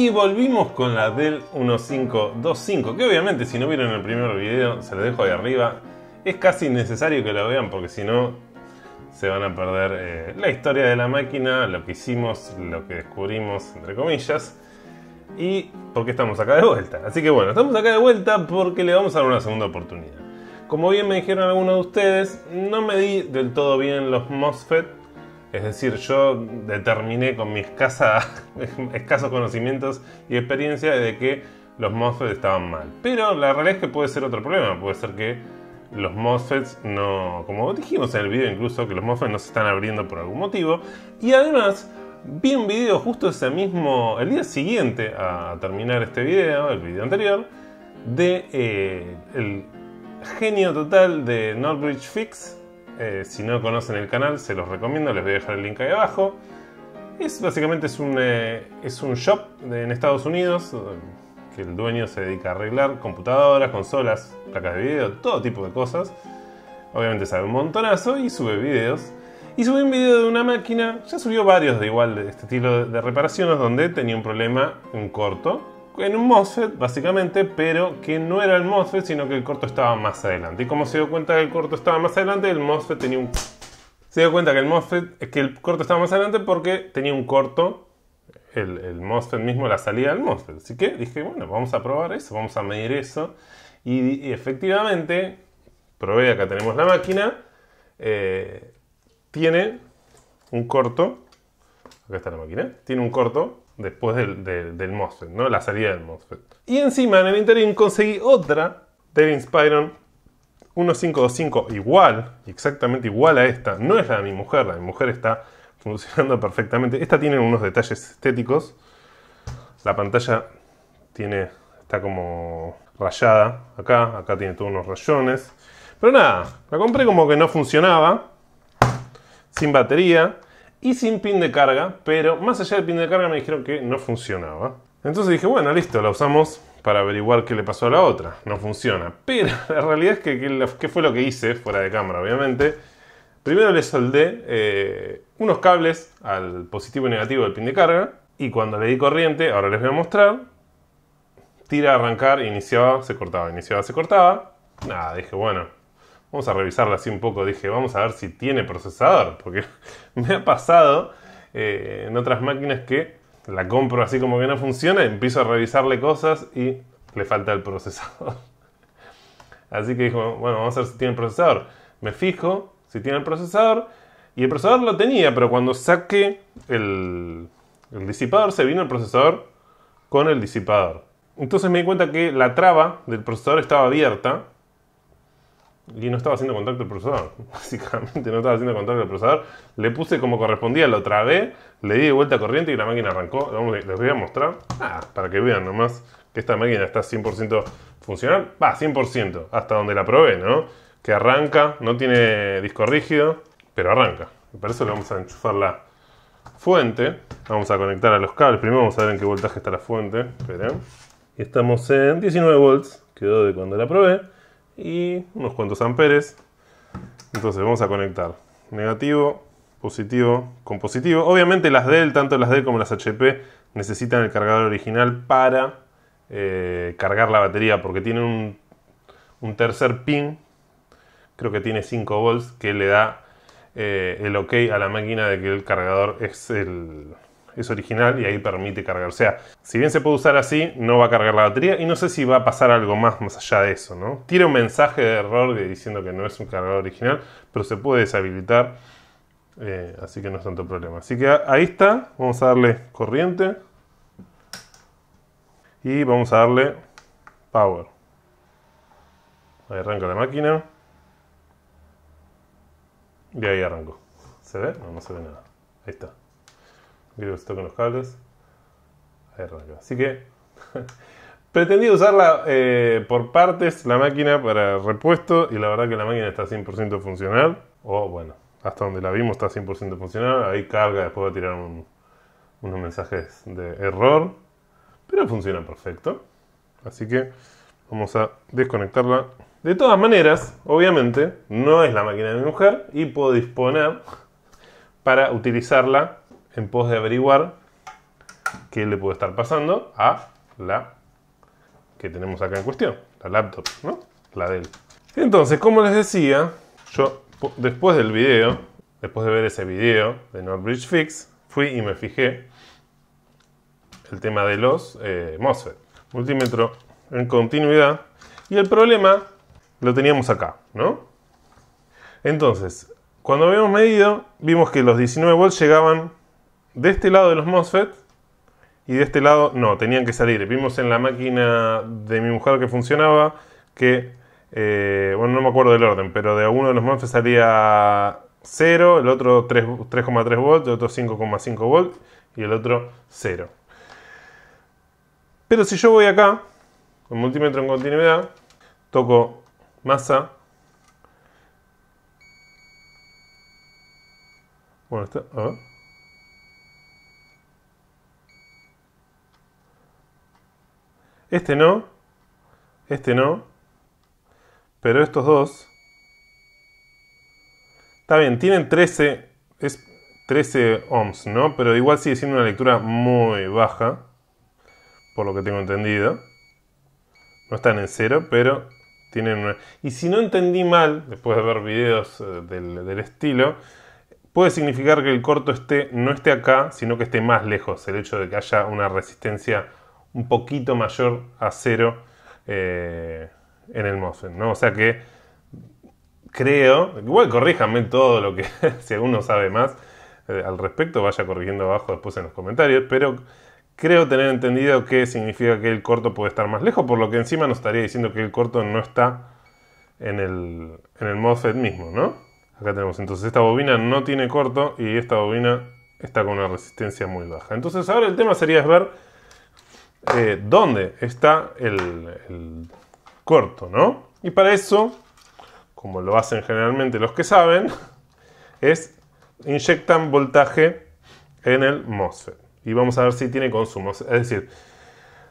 Y volvimos con la del 1525, que obviamente si no vieron el primer video, se lo dejo ahí arriba. Es casi necesario que lo vean porque si no se van a perder eh, la historia de la máquina, lo que hicimos, lo que descubrimos, entre comillas. Y porque estamos acá de vuelta. Así que bueno, estamos acá de vuelta porque le vamos a dar una segunda oportunidad. Como bien me dijeron algunos de ustedes, no me di del todo bien los MOSFET es decir, yo determiné con mis escasos conocimientos y experiencia de que los MOSFETs estaban mal. Pero la realidad es que puede ser otro problema, puede ser que los MOSFETs no, como dijimos en el video incluso, que los MOSFETs no se están abriendo por algún motivo. Y además, vi un video justo ese mismo, el día siguiente a terminar este video, el video anterior, de eh, el genio total de Norbridge Fix, eh, si no conocen el canal, se los recomiendo, les voy a dejar el link ahí abajo. Es, básicamente es un, eh, es un shop en Estados Unidos eh, que el dueño se dedica a arreglar computadoras, consolas, placas de video, todo tipo de cosas. Obviamente sabe un montonazo y sube videos. Y subió un video de una máquina, ya subió varios de igual de este estilo de reparaciones donde tenía un problema, un corto, en un MOSFET, básicamente, pero que no era el MOSFET, sino que el corto estaba más adelante. Y como se dio cuenta que el corto estaba más adelante, el MOSFET tenía un... Se dio cuenta que el MOSFET, que el corto estaba más adelante porque tenía un corto, el, MOSFET mismo, la salida del MOSFET. Así que dije, bueno, vamos a probar eso, vamos a medir eso. Y, efectivamente, probé, acá tenemos la máquina, eh, tiene un corto, acá está la máquina, tiene un corto después del, del, MOSFET, ¿no? La salida del MOSFET. Y encima, en el interim, conseguí otra del Inspiron 1525 igual, exactamente igual a esta. No es la de mi mujer, la de mi mujer está funcionando perfectamente. Esta tiene unos detalles estéticos. La pantalla tiene, está como rayada acá, acá tiene todos unos rayones. Pero nada, la compré como que no funcionaba, sin batería y sin pin de carga, pero más allá del pin de carga me dijeron que no funcionaba. Entonces dije, bueno, listo, la usamos para averiguar qué le pasó a la otra. No funciona. Pero la realidad es que, que, fue lo que hice, fuera de cámara, obviamente. Primero le soldé eh, unos cables al positivo y negativo del pin de carga. Y cuando le di corriente, ahora les voy a mostrar, tira, arrancar, iniciaba, se cortaba, iniciaba, se cortaba. Nada, dije, bueno, Vamos a revisarla así un poco. Dije, vamos a ver si tiene procesador. Porque me ha pasado eh, en otras máquinas que la compro así como que no funciona. Empiezo a revisarle cosas y le falta el procesador. Así que dijo, bueno, vamos a ver si tiene el procesador. Me fijo si tiene el procesador. Y el procesador lo tenía, pero cuando saqué el disipador se vino el procesador con el disipador. Entonces me di cuenta que la traba del procesador estaba abierta y no estaba haciendo contacto el procesador. Básicamente no estaba haciendo contacto el procesador. Le puse como correspondía, la otra vez le di vuelta corriente y la máquina arrancó. les voy a mostrar, ah, para que vean nomás que esta máquina está 100% funcional. Va, 100%, hasta donde la probé, ¿no? Que arranca, no tiene disco rígido, pero arranca. Para eso le vamos a enchufar la fuente. Vamos a conectar a los cables. Primero vamos a ver en qué voltaje está la fuente. Esperen. estamos en 19 volts. Quedó de cuando la probé y unos cuantos amperes. Entonces vamos a conectar negativo, positivo con positivo. Obviamente las Dell, tanto las DEL como las HP, necesitan el cargador original para eh, cargar la batería porque tiene un, tercer pin, creo que tiene 5 volts, que le da eh, el ok a la máquina de que el cargador es el, es original y ahí permite cargar. O sea, si bien se puede usar así, no va a cargar la batería y no sé si va a pasar algo más más allá de eso, ¿no? Tiene un mensaje de error diciendo que no es un cargador original, pero se puede deshabilitar, eh, así que no es tanto problema. Así que ahí está, vamos a darle corriente y vamos a darle power. Ahí arranca la máquina. Y ahí arrancó. ¿Se ve? No, no se ve nada. Ahí está creo que se con los cables. Ahí Así que pretendí usarla eh, por partes, la máquina para repuesto y la verdad que la máquina está 100% funcional. O bueno, hasta donde la vimos está 100% funcional. Ahí carga, después va a tirar unos mensajes de error. Pero funciona perfecto. Así que vamos a desconectarla. De todas maneras, obviamente, no es la máquina de mi mujer y puedo disponer para utilizarla en pos de averiguar qué le puede estar pasando a la que tenemos acá en cuestión, la laptop, ¿no? La de Entonces, como les decía, yo después del video, después de ver ese video de Northbridge Fix, fui y me fijé el tema de los eh, MOSFET. Multímetro en continuidad. Y el problema lo teníamos acá, ¿no? Entonces, cuando habíamos medido, vimos que los 19 volts llegaban de este lado de los MOSFET y de este lado no, tenían que salir. Vimos en la máquina de mi mujer que funcionaba que, eh, bueno, no me acuerdo del orden, pero de uno de los MOSFET salía 0, el otro 3,3 volts, el otro 5,5 volts y el otro 0. Pero si yo voy acá, con multímetro en continuidad, toco masa. Bueno, está, a ver. Este no, este no, pero estos dos. Está bien, tienen 13, es 13 ohms, ¿no? Pero igual sigue siendo una lectura muy baja, por lo que tengo entendido. No están en cero, pero tienen una... Y si no entendí mal, después de ver videos eh, del, estilo, puede significar que el corto esté, no esté acá, sino que esté más lejos. El hecho de que haya una resistencia un poquito mayor a cero eh, en el MOSFET, ¿no? O sea que creo, igual corríjanme todo lo que, si alguno sabe más eh, al respecto, vaya corrigiendo abajo después en los comentarios, pero creo tener entendido que significa que el corto puede estar más lejos, por lo que encima nos estaría diciendo que el corto no está en el, en MOSFET mismo, ¿no? Acá tenemos, entonces esta bobina no tiene corto y esta bobina está con una resistencia muy baja. Entonces ahora el tema sería ver eh, dónde está el, corto, ¿no? Y para eso, como lo hacen generalmente los que saben, es inyectan voltaje en el MOSFET. Y vamos a ver si tiene consumo. Es decir,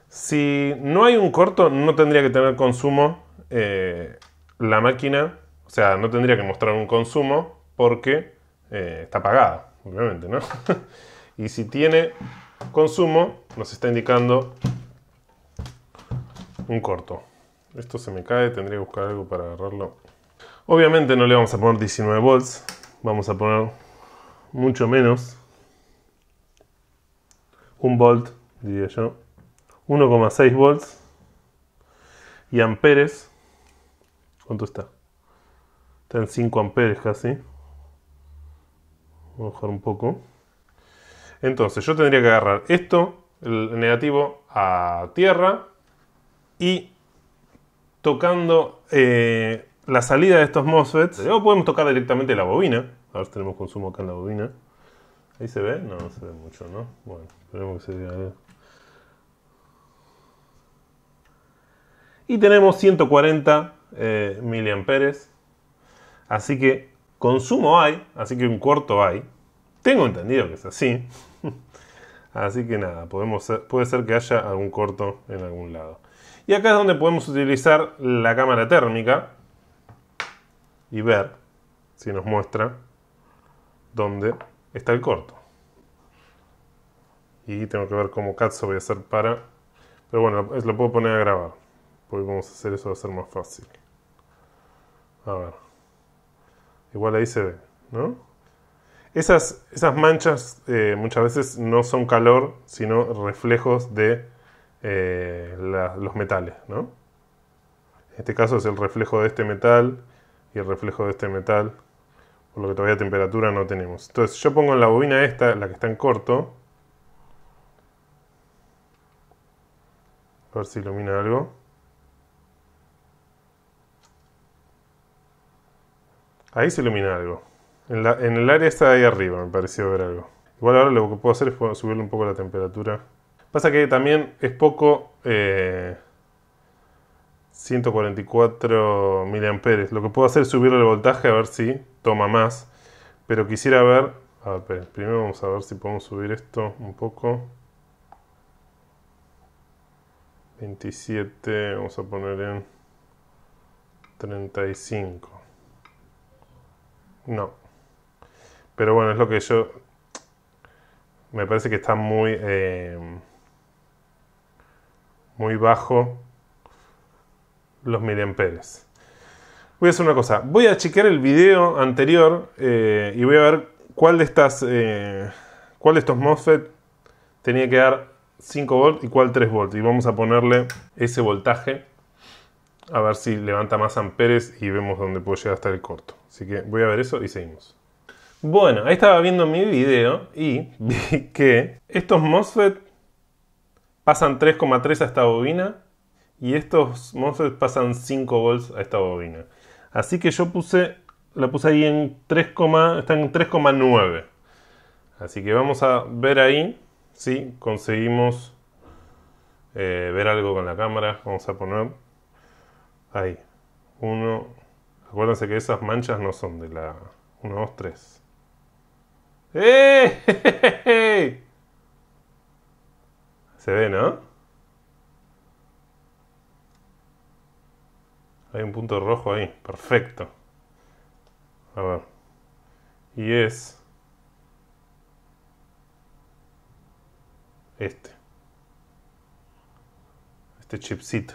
si no hay un corto, no tendría que tener consumo eh, la máquina. O sea, no tendría que mostrar un consumo porque eh, está apagada, obviamente, ¿no? y si tiene consumo nos está indicando un corto. Esto se me cae, tendría que buscar algo para agarrarlo. Obviamente no le vamos a poner 19 volts, vamos a poner mucho menos. Un volt, diría yo. 1,6 volts. Y amperes. ¿Cuánto está? Están 5 amperes casi. Voy a bajar un poco. Entonces yo tendría que agarrar esto, el negativo a tierra, y tocando eh, la salida de estos MOSFETs, o podemos tocar directamente la bobina. A ver si tenemos consumo acá en la bobina. ¿Ahí se ve? No, no se ve mucho, ¿no? Bueno, esperemos que se vea Y tenemos 140 eh, miliamperes. Así que consumo hay, así que un cuarto hay. Tengo entendido que es así. Así que nada, podemos puede ser que haya algún corto en algún lado. Y acá es donde podemos utilizar la cámara térmica y ver si nos muestra dónde está el corto. Y tengo que ver cómo cazzo voy a hacer para... Pero bueno, lo puedo poner a grabar. Porque vamos a hacer eso, va a ser más fácil. A ver. Igual ahí se ve, ¿no? Esas, manchas eh, muchas veces no son calor, sino reflejos de eh, los metales, ¿no? En este caso es el reflejo de este metal y el reflejo de este metal, por lo que todavía temperatura no tenemos. Entonces yo pongo en la bobina esta, la que está en corto, a ver si ilumina algo. Ahí se ilumina algo. En, el área está ahí arriba, me pareció ver algo. Igual ahora lo que puedo hacer es subirle un poco la temperatura. Pasa que también es poco 144 eh, miliamperes. Lo que puedo hacer es subirle el voltaje a ver si toma más. Pero quisiera ver... A ver, primero vamos a ver si podemos subir esto un poco. 27, vamos a poner en 35. No. Pero bueno, es lo que yo. Me parece que está muy. Eh, muy bajo los miliamperes. Voy a hacer una cosa. Voy a chequear el video anterior eh, y voy a ver cuál de estas. Eh, cuál de estos MOSFET tenía que dar 5 volts y cuál 3 volts. Y vamos a ponerle ese voltaje. A ver si levanta más amperes y vemos dónde puede llegar hasta el corto. Así que voy a ver eso y seguimos. Bueno, ahí estaba viendo mi video y vi que estos MOSFET pasan 3,3 a esta bobina y estos MOSFET pasan 5 volts a esta bobina. Así que yo puse, la puse ahí en 3, en 3,9. Así que vamos a ver ahí si conseguimos eh, ver algo con la cámara. Vamos a poner ahí. Uno. Acuérdense que esas manchas no son de la 1, 2, 3. ¡Eh! Se ve, ¿no? Hay un punto rojo ahí. Perfecto. A ver. Y es... Este. Este chipcito.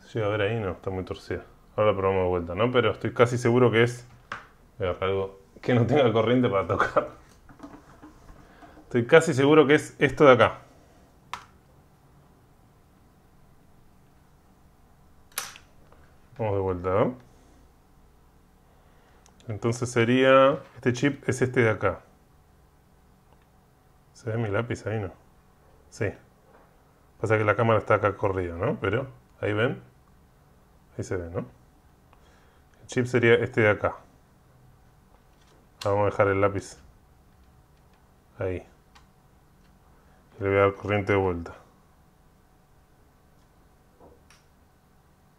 Si a ver ahí, no, está muy torcido. Ahora lo probamos de vuelta, ¿no? Pero estoy casi seguro que es... Voy a agarrar algo que no tenga corriente para tocar. Estoy casi seguro que es esto de acá. Vamos de vuelta. Entonces sería... Este chip es este de acá. ¿Se ve mi lápiz ahí, no? Sí. Pasa que la cámara está acá corrida, ¿no? Pero ahí ven. Ahí se ve, ¿no? El chip sería este de acá. Vamos a dejar el lápiz. Ahí. le voy a dar corriente de vuelta.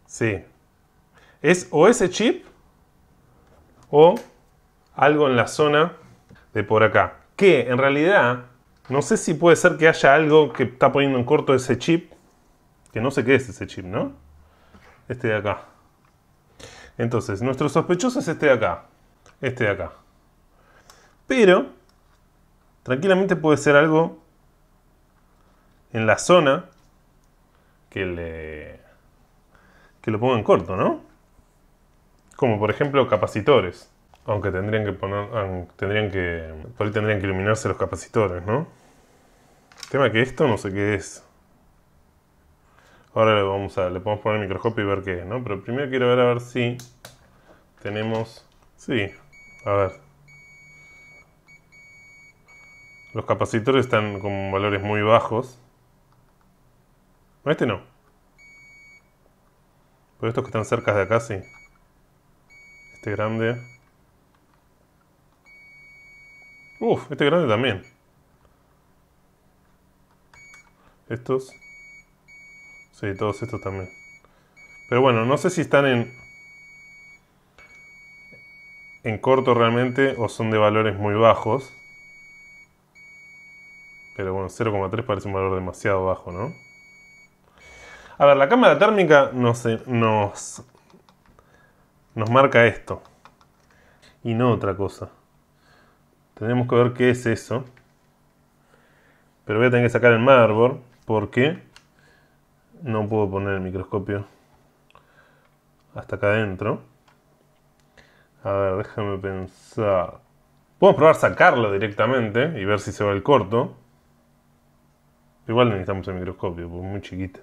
Sí. Es o ese chip o algo en la zona de por acá. Que en realidad no sé si puede ser que haya algo que está poniendo en corto ese chip. Que no sé qué es ese chip, ¿no? Este de acá. Entonces, nuestro sospechoso es este de acá. Este de acá. Pero tranquilamente puede ser algo en la zona que le que lo pongan corto, ¿no? Como por ejemplo capacitores, aunque tendrían que poner tendrían que ahí tendrían que iluminarse los capacitores, ¿no? El tema que esto no sé qué es. Ahora le vamos a le podemos poner el microscopio y ver qué es, ¿no? Pero primero quiero ver a ver si tenemos sí, a ver los capacitores están con valores muy bajos. Este no. Pero estos que están cerca de acá, sí. Este grande. Uf, este grande también. Estos. Sí, todos estos también. Pero bueno, no sé si están en... En corto realmente o son de valores muy bajos. 0,3 parece un valor demasiado bajo, ¿no? A ver, la cámara térmica nos, nos, nos marca esto. Y no otra cosa. Tenemos que ver qué es eso. Pero voy a tener que sacar el marbor porque no puedo poner el microscopio hasta acá adentro. A ver, déjame pensar. Podemos probar sacarlo directamente y ver si se va el corto. Igual necesitamos el microscopio, porque muy chiquito.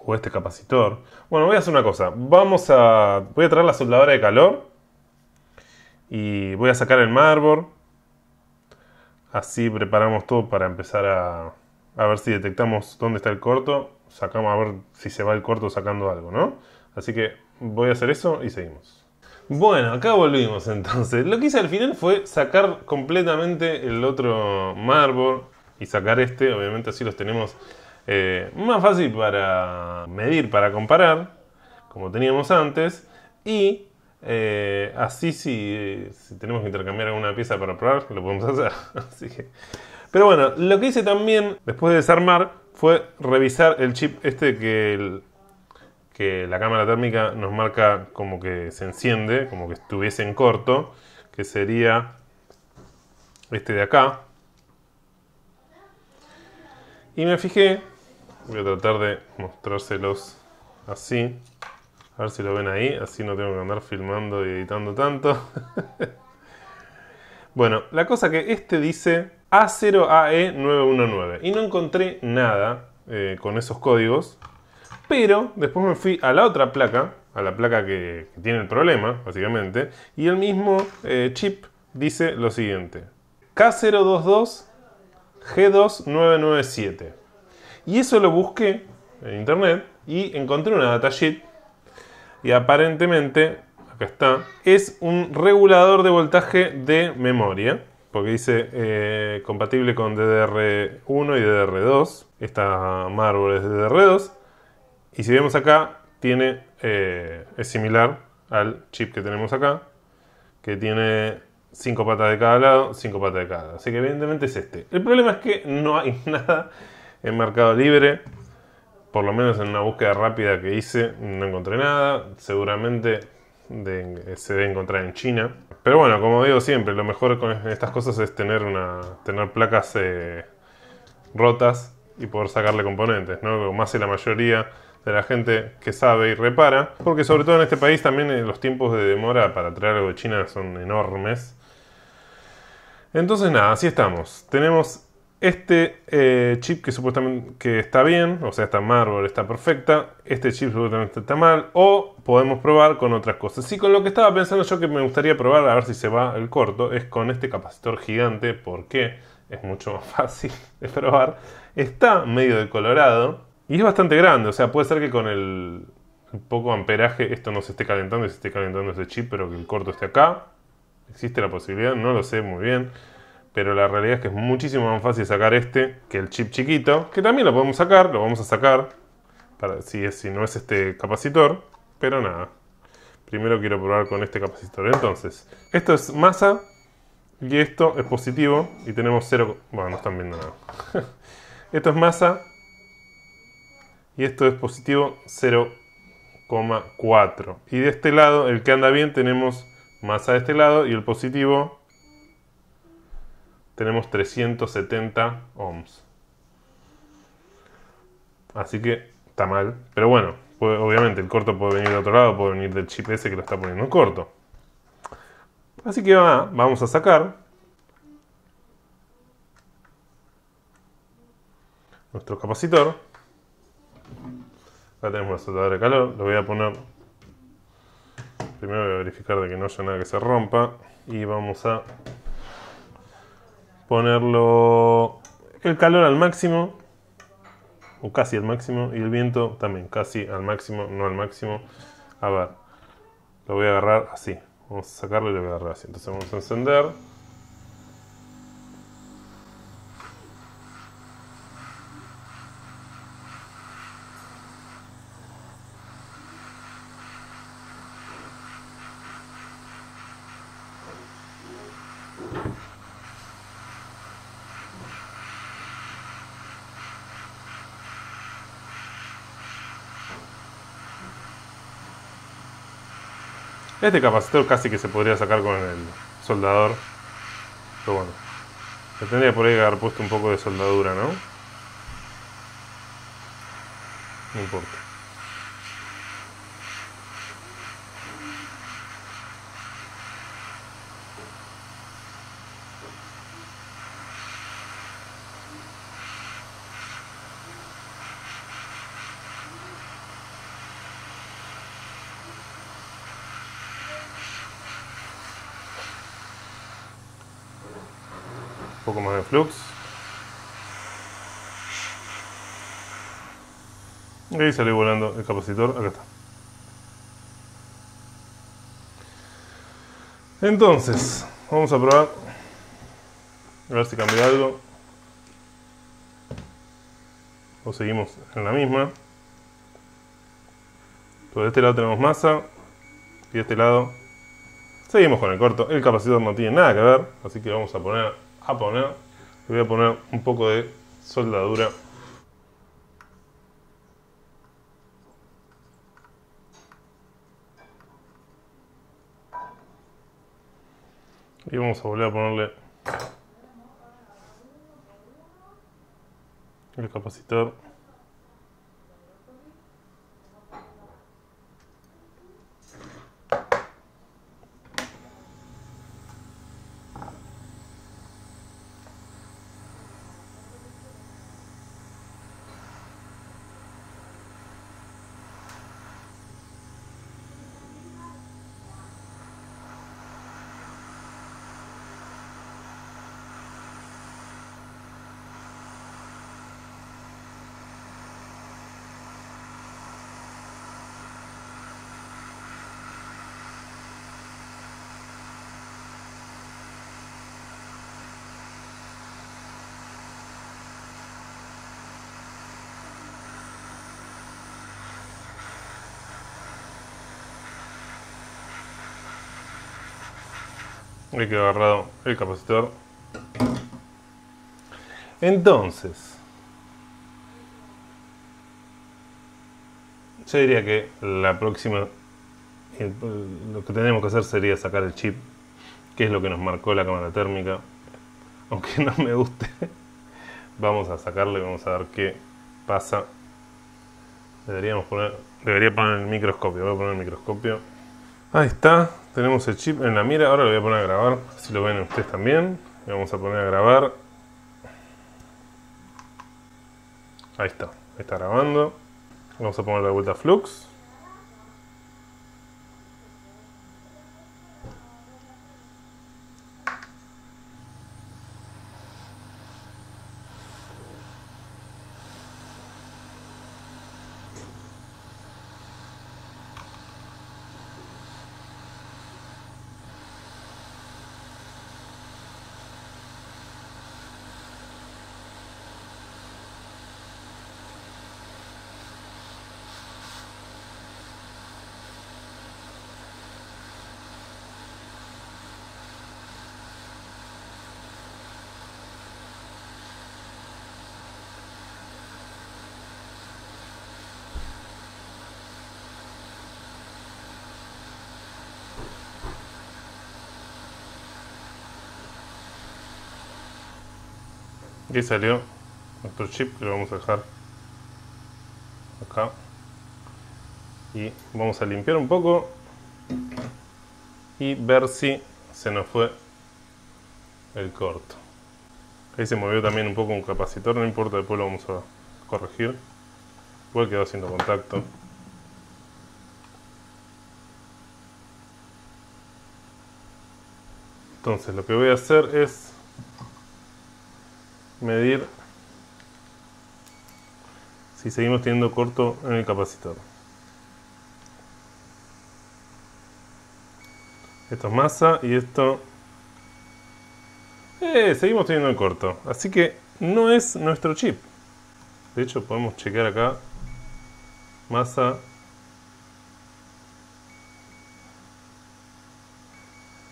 O este capacitor. Bueno, voy a hacer una cosa. Vamos a... Voy a traer la soldadora de calor. Y voy a sacar el marbor. Así preparamos todo para empezar a... A ver si detectamos dónde está el corto. Sacamos a ver si se va el corto sacando algo, ¿no? Así que voy a hacer eso y seguimos. Bueno, acá volvimos entonces. Lo que hice al final fue sacar completamente el otro marbor y sacar este. Obviamente así los tenemos eh, más fácil para medir, para comparar, como teníamos antes. Y eh, así si, tenemos que intercambiar alguna pieza para probar, lo podemos hacer. así que... Pero bueno, lo que hice también después de desarmar fue revisar el chip este que, que la cámara térmica nos marca como que se enciende, como que estuviese en corto, que sería este de acá. Y me fijé, voy a tratar de mostrárselos así. A ver si lo ven ahí, así no tengo que andar filmando y editando tanto. bueno, la cosa que este dice A0AE919 y no encontré nada eh, con esos códigos. Pero después me fui a la otra placa, a la placa que, tiene el problema, básicamente, y el mismo eh, chip dice lo siguiente. K022 G2997. Y eso lo busqué en internet y encontré una datasheet. Y aparentemente, acá está, es un regulador de voltaje de memoria. Porque dice eh, compatible con DDR1 y DDR2. Esta mármol es DDR2. Y si vemos acá, tiene, eh, es similar al chip que tenemos acá. Que tiene cinco patas de cada lado, cinco patas de cada lado. Así que evidentemente es este. El problema es que no hay nada en Mercado Libre. Por lo menos en una búsqueda rápida que hice no encontré nada. Seguramente eh, se debe encontrar en China. Pero bueno, como digo siempre, lo mejor con estas cosas es tener, una, tener placas eh, rotas y poder sacarle componentes. ¿no? Más hace la mayoría de la gente que sabe y repara, porque sobre todo en este país también eh, los tiempos de demora para traer algo de China son enormes. Entonces nada, así estamos. Tenemos este eh, chip que supuestamente que está bien, o sea, está Marvel, está perfecta. Este chip supuestamente está mal. O podemos probar con otras cosas. Sí, con lo que estaba pensando yo que me gustaría probar, a ver si se va el corto, es con este capacitor gigante, porque es mucho más fácil de probar. Está medio decolorado y es bastante grande, o sea, puede ser que con el poco amperaje esto no se esté calentando y se esté calentando este chip, pero que el corto esté acá existe la posibilidad, no lo sé muy bien. Pero la realidad es que es muchísimo más fácil sacar este que el chip chiquito, que también lo podemos sacar, lo vamos a sacar, para, si, si no es este capacitor, pero nada. Primero quiero probar con este capacitor. Entonces, esto es masa y esto es positivo y tenemos 0... Bueno, no están viendo nada. esto es masa y esto es positivo 0,4. Y de este lado, el que anda bien, tenemos más a este lado y el positivo tenemos 370 ohms. Así que está mal, pero bueno, obviamente el corto puede venir de otro lado, puede venir del chip ese que lo está poniendo en corto. Así que vamos a sacar nuestro capacitor. Acá tenemos la soldadora de calor, lo voy a poner Primero voy a verificar de que no haya nada que se rompa. Y vamos a ponerlo el calor al máximo. O casi al máximo. Y el viento también casi al máximo, no al máximo. A ver. Lo voy a agarrar así. Vamos a sacarlo y lo voy a agarrar así. Entonces vamos a encender. Este capacitor casi que se podría sacar con el soldador. Pero bueno. Se tendría por ahí que haber puesto un poco de soldadura, ¿no? No importa. Y ahí sale volando el capacitor, acá está. Entonces, vamos a probar. A ver si cambia algo. O seguimos en la misma. Por este lado tenemos masa. Y de este lado seguimos con el corto. El capacitor no tiene nada que ver. Así que vamos a poner a poner voy a poner un poco de soldadura. Y vamos a volver a ponerle el capacitor. Hay que agarrado el capacitor. Entonces, yo diría que la próxima, eh, lo que tenemos que hacer sería sacar el chip, que es lo que nos marcó la cámara térmica. Aunque no me guste, vamos a sacarle, vamos a ver qué pasa. Deberíamos poner, debería poner el microscopio, voy a poner el microscopio. Ahí está, tenemos el chip en la mira, ahora lo voy a poner a grabar, si lo ven ustedes también. Le vamos a poner a grabar. Ahí está, está grabando. Vamos a poner de vuelta flux. Aquí salió nuestro chip lo vamos a dejar acá. Y vamos a limpiar un poco y ver si se nos fue el corto. Ahí se movió también un poco un capacitor, no importa, después lo vamos a corregir. Igual quedó haciendo contacto. Entonces lo que voy a hacer es medir si seguimos teniendo corto en el capacitor. Esto es masa y esto... Eh, seguimos teniendo el corto. Así que no es nuestro chip. De hecho, podemos chequear acá. Masa.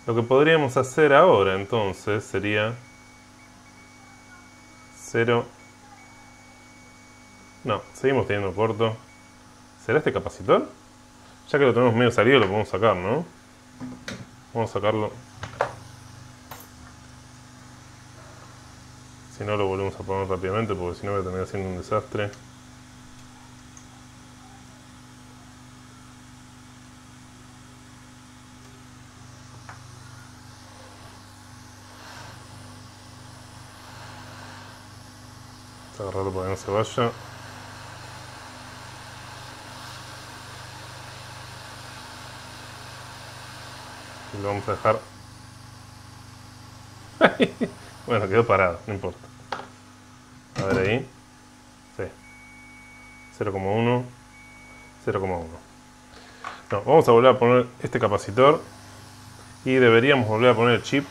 Lo que podríamos hacer ahora entonces sería Cero. No, seguimos teniendo corto. ¿Será este capacitor? Ya que lo tenemos medio salido, lo podemos sacar, ¿no? Vamos a sacarlo. Si no, lo volvemos a poner rápidamente, porque si no voy a terminar siendo un desastre. que no se vaya. lo vamos a dejar. bueno, quedó parado, no importa. A ver ahí. Sí. 0,1. 0,1. vamos a volver a poner este capacitor. Y deberíamos volver a poner el chip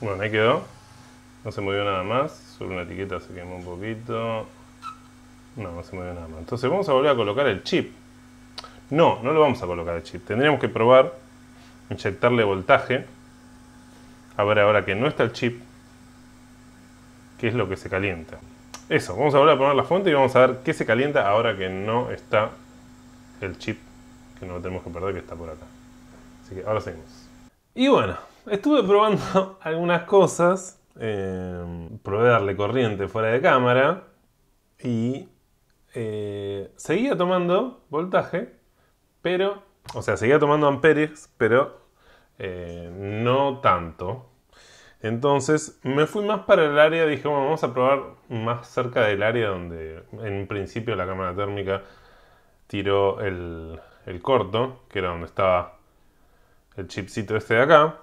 Bueno, ahí quedó. No se movió nada más. Solo una etiqueta se quemó un poquito. No, no se movió nada más. Entonces vamos a volver a colocar el chip. No, no lo vamos a colocar el chip. Tendríamos que probar, inyectarle voltaje. A ver ahora que no está el chip, qué es lo que se calienta. Eso, vamos a volver a poner la fuente y vamos a ver qué se calienta ahora que no está el chip. Que no lo tenemos que perder, que está por acá. Así que ahora seguimos. Y bueno, estuve probando algunas cosas. Eh, probé darle corriente fuera de cámara. Y eh, seguía tomando voltaje, pero. O sea, seguía tomando amperes pero eh, no tanto. Entonces me fui más para el área, dije, vamos a probar más cerca del área donde en principio la cámara térmica tiró el, el corto, que era donde estaba el chipcito este de acá.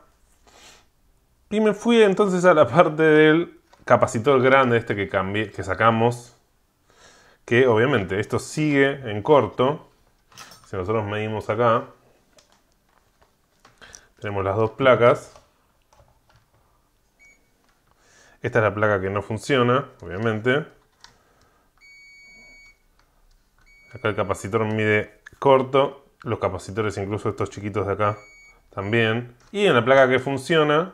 Y me fui entonces a la parte del capacitor grande este que, cambié, que sacamos. Que obviamente esto sigue en corto. Si nosotros medimos acá, tenemos las dos placas. Esta es la placa que no funciona, obviamente. Acá el capacitor mide corto. Los capacitores, incluso estos chiquitos de acá, también. Y en la placa que funciona,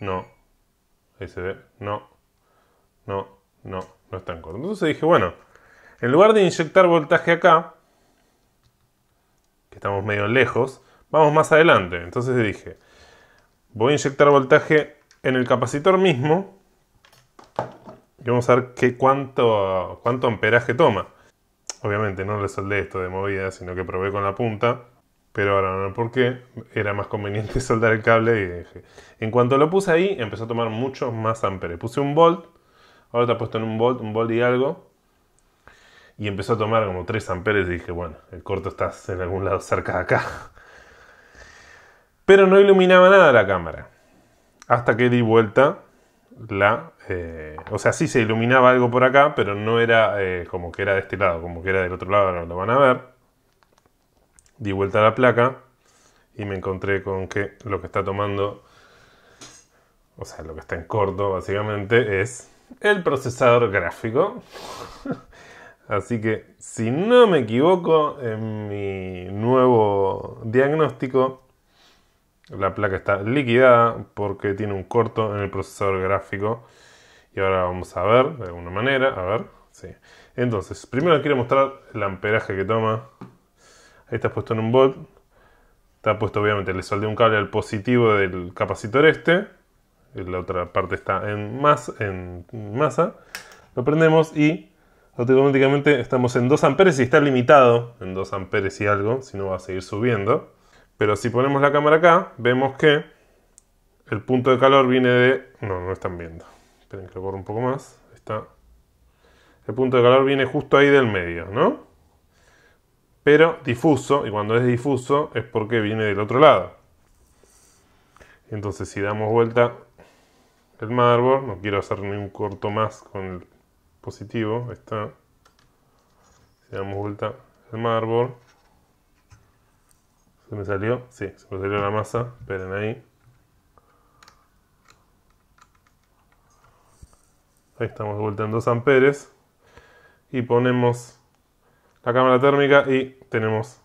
no. Ahí se ve, no, no, no, no está en corto. Entonces dije, bueno, en lugar de inyectar voltaje acá, que estamos medio lejos, vamos más adelante. Entonces dije, voy a inyectar voltaje en el capacitor mismo y vamos a ver qué, cuánto, cuánto amperaje toma. Obviamente no le soldé esto de movida, sino que probé con la punta pero ahora no porque era más conveniente soldar el cable y dije En cuanto lo puse ahí, empezó a tomar muchos más amperes. Puse un volt, ahora está puesto en un volt, un volt y algo, y empezó a tomar como 3 amperes y dije, bueno, el corto está en algún lado cerca de acá. Pero no iluminaba nada la cámara. Hasta que di vuelta la... Eh, o sea, sí se iluminaba algo por acá, pero no era eh, como que era de este lado, como que era del otro lado, no lo van a ver Di vuelta a la placa y me encontré con que lo que está tomando, o sea, lo que está en corto básicamente es el procesador gráfico. Así que, si no me equivoco, en mi nuevo diagnóstico, la placa está liquidada porque tiene un corto en el procesador gráfico. Y ahora vamos a ver de alguna manera. A ver, sí. Entonces, primero quiero mostrar el amperaje que toma Ahí está puesto en un bot. Está puesto, obviamente, le soldé un cable al positivo del capacitor este. La otra parte está en, más, en masa. Lo prendemos y automáticamente estamos en 2 amperes y está limitado en 2 amperes y algo, si no va a seguir subiendo. Pero si ponemos la cámara acá, vemos que el punto de calor viene de... No, no están viendo. Esperen que lo borro un poco más. Está... El punto de calor viene justo ahí del medio, ¿no? pero difuso, y cuando es difuso es porque viene del otro lado. Entonces si damos vuelta el mármol no quiero hacer ningún corto más con el positivo, está. Si damos vuelta el mármol se me salió, sí, se me salió la masa, esperen ahí. Ahí estamos de vuelta en 2 amperes y ponemos la cámara térmica y tenemos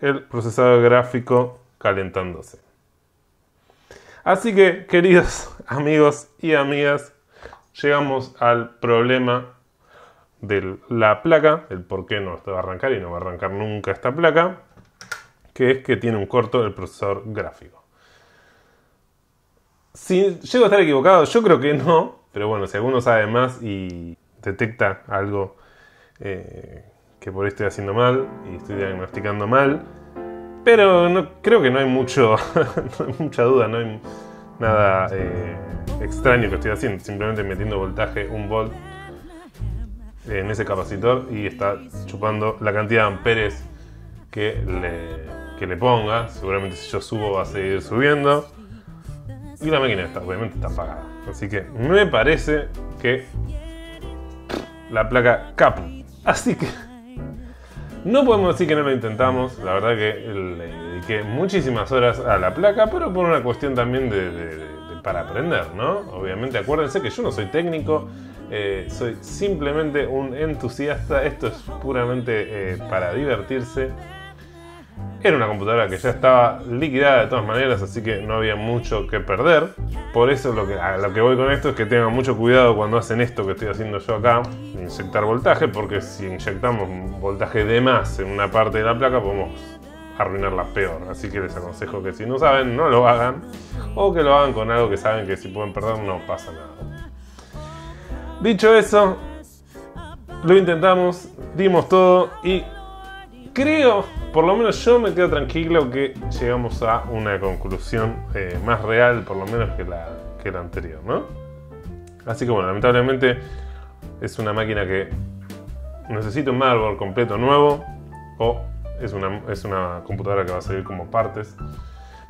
el procesador gráfico calentándose. Así que, queridos amigos y amigas, llegamos al problema de la placa, el por qué no se va a arrancar y no va a arrancar nunca esta placa, que es que tiene un corto el procesador gráfico. Si llego a estar equivocado, yo creo que no, pero bueno, si alguno sabe más y detecta algo eh, que por ahí estoy haciendo mal y estoy diagnosticando mal. Pero no, creo que no hay mucho, mucha duda, no hay nada eh, extraño que estoy haciendo. Simplemente metiendo voltaje, un volt en ese capacitor y está chupando la cantidad de amperes que le, que le ponga. Seguramente si yo subo va a seguir subiendo. Y la máquina está, obviamente está apagada. Así que me parece que la placa cap Así que no podemos decir que no lo intentamos, la verdad que le dediqué muchísimas horas a la placa, pero por una cuestión también de, para aprender, ¿no? Obviamente acuérdense que yo no soy técnico, eh, soy simplemente un entusiasta, esto es puramente eh, para divertirse. Era una computadora que ya estaba liquidada de todas maneras, así que no había mucho que perder. Por eso lo que, a lo que voy con esto es que tengan mucho cuidado cuando hacen esto que estoy haciendo yo acá, inyectar voltaje, porque si inyectamos voltaje de más en una parte de la placa podemos arruinarla peor. Así que les aconsejo que si no saben, no lo hagan. O que lo hagan con algo que saben que si pueden perder no pasa nada. Dicho eso, lo intentamos, dimos todo y creo por lo menos yo me quedo tranquilo que llegamos a una conclusión eh, más real, por lo menos que la, que la anterior, ¿no? Así que bueno, lamentablemente es una máquina que necesita un motherboard completo nuevo o es una, es una computadora que va a salir como partes.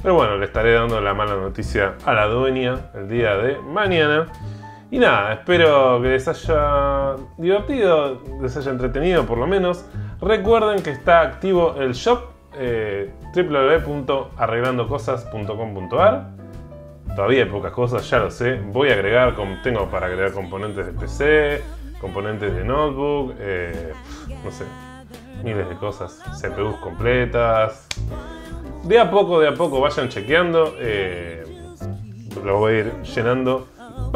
Pero bueno, le estaré dando la mala noticia a la dueña el día de mañana. Y nada, espero que les haya divertido, les haya entretenido por lo menos. Recuerden que está activo el shop eh, www.arreglandocosas.com.ar. Todavía hay pocas cosas, ya lo sé. Voy a agregar, tengo para agregar componentes de PC, componentes de notebook, eh, no sé, miles de cosas, CPUs completas. De a poco, de a poco vayan chequeando. Eh, lo voy a ir llenando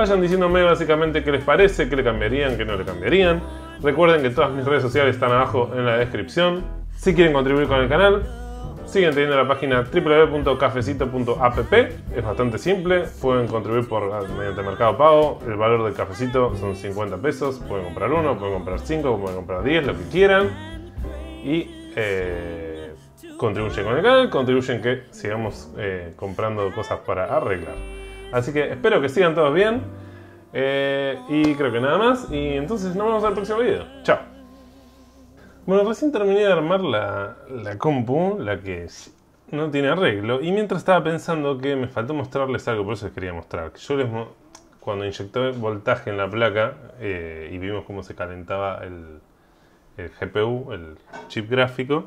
Vayan diciéndome básicamente qué les parece, qué le cambiarían, qué no le cambiarían. Recuerden que todas mis redes sociales están abajo en la descripción. Si quieren contribuir con el canal, siguen teniendo la página www.cafecito.app. Es bastante simple, pueden contribuir por, ah, mediante Mercado Pago. El valor del cafecito son 50 pesos. Pueden comprar uno, pueden comprar 5, pueden comprar 10, lo que quieran. Y eh, contribuyen con el canal, contribuyen que sigamos eh, comprando cosas para arreglar. Así que espero que sigan todos bien. Eh, y creo que nada más. Y entonces nos vemos en el próximo video. Chao. Bueno, recién terminé de armar la, compu, la que no tiene arreglo. Y mientras estaba pensando que me faltó mostrarles algo, por eso les quería mostrar. Yo les cuando inyecté voltaje en la placa eh, y vimos cómo se calentaba el, el GPU, el chip gráfico,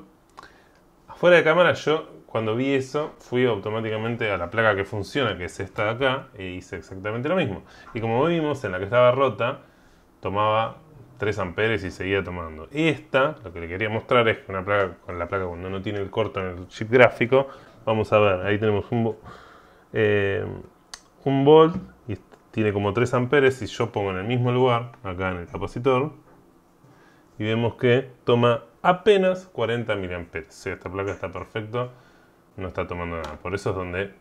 afuera de cámara yo cuando vi eso, fui automáticamente a la placa que funciona, que es esta de acá, e hice exactamente lo mismo. Y como vimos, en la que estaba rota, tomaba 3 amperes y seguía tomando. Esta, lo que le quería mostrar es que una placa, con la placa cuando no tiene el corto en el chip gráfico, vamos a ver, ahí tenemos un, eh, volt y tiene como 3 amperes y yo pongo en el mismo lugar, acá en el capacitor, y vemos que toma apenas 40 miliamperes. esta placa está perfecta no está tomando nada. Por eso es donde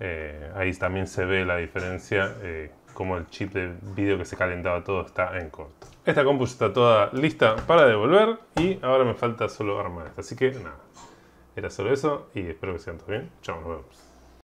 eh, ahí también se ve la diferencia, eh, como el chip de vídeo que se calentaba todo está en corto. Esta compu está toda lista para devolver y ahora me falta solo armar Así que nada, era solo eso y espero que sean todos bien. Chao, nos vemos.